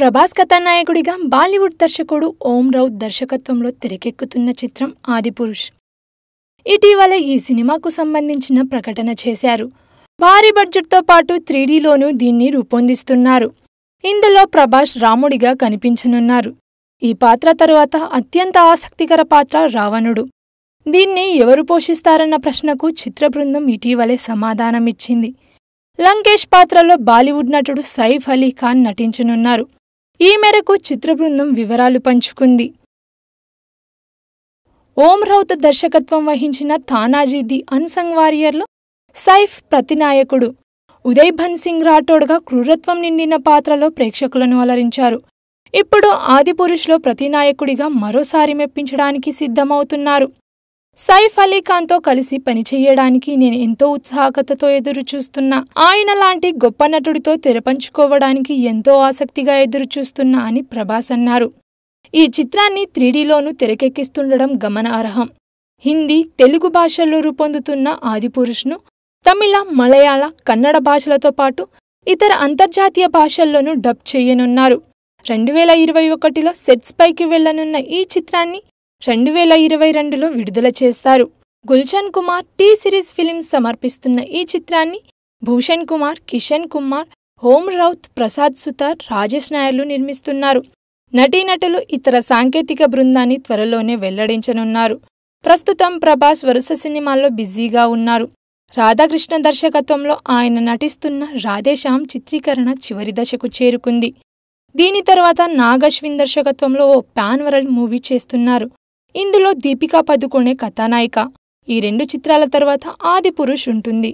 ప్రభాస్ కథానాయకుడిగా బాలీవుడ్ దర్శకుడు ఓం రౌత్ దర్శకత్వంలో తెరకెక్కుతున్న చిత్రం ఆదిపురుష్ ఇటీవల ఈ సినిమాకు సంబంధించిన ప్రకటన చేశారు భారీ బడ్జెట్తో పాటు త్రీడీలోనూ దీన్ని రూపొందిస్తున్నారు ఇందులో ప్రభాస్ రాముడిగా కనిపించనున్నారు ఈ పాత్ర తరువాత అత్యంత ఆసక్తికర పాత్ర రావణుడు దీన్ని ఎవరు పోషిస్తారన్న ప్రశ్నకు చిత్ర బృందం ఇటీవలే సమాధానమిచ్చింది లంకేష్ పాత్రలో బాలీవుడ్ నటుడు సైఫ్ అలీ ఖాన్ నటించనున్నారు ఈ మేరకు చిత్ర బృందం వివరాలు పంచుకుంది ఓం రౌత్ దర్శకత్వం వహించిన తానాజీ ది అన్సంగ్ వారియర్లో సైఫ్ ప్రతినాయకుడు ఉదయ్ భన్ సింగ్ రాఠోడ్గా క్రూరత్వం నిండిన పాత్రలో ప్రేక్షకులను అలరించారు ఇప్పుడు ఆదిపురుషులో ప్రతినాయకుడిగా మరోసారి మెప్పించడానికి సిద్ధమవుతున్నారు సైఫ్ అలీఖాన్తో కలిసి పనిచేయడానికి నేను ఎంతో ఉత్సాహకతతో ఎదురు చూస్తున్నా ఆయన లాంటి గొప్ప నటుడితో తెరపంచుకోవడానికి ఎంతో ఆసక్తిగా ఎదురు చూస్తున్నా అని ప్రభాస్ అన్నారు ఈ చిత్రాన్ని త్రీడీలోనూ తెరకెక్కిస్తుండడం గమనార్హం హిందీ తెలుగు భాషల్లో రూపొందుతున్న ఆదిపురుష్ను తమిళ మలయాళ కన్నడ భాషలతో పాటు ఇతర అంతర్జాతీయ భాషల్లోనూ డబ్ చేయనున్నారు రెండు వేల ఇరవై ఒకటిలో సెట్స్ పైకి వెళ్లనున్న ఈ చిత్రాన్ని రెండు వేల ఇరవై రెండులో విడుదల చేస్తారు Gulshan Kumar T Series films సమర్పిస్తున్న ఈ చిత్రాన్ని భూషణ్ కుమార్ కిషన్ కుమార్ హోమ్ రౌత్ ప్రసాద్ సుతార్ రాజేష్ నాయర్లు నిర్మిస్తున్నారు నటీనటులు ఇతర సాంకేతిక బృందాన్ని త్వరలోనే వెల్లడించనున్నారు ప్రస్తుతం ప్రభాస్ వరుస సినిమాల్లో బిజీగా ఉన్నారు రాధాకృష్ణ దర్శకత్వంలో ఆయన నటిస్తున్న రాధేశ్యామ్ చిత్రీకరణ చివరి దశకు చేరుకుంది దీని తర్వాత నాగశ్విన్ దర్శకత్వంలో ఓ ప్యాన్ వరల్డ్ మూవీ చేస్తున్నారు ఇందులో దీపికా పదుకొనే కథానాయిక ఈ రెండు చిత్రాల తర్వాత ఆది పురుష్ ఉంటుంది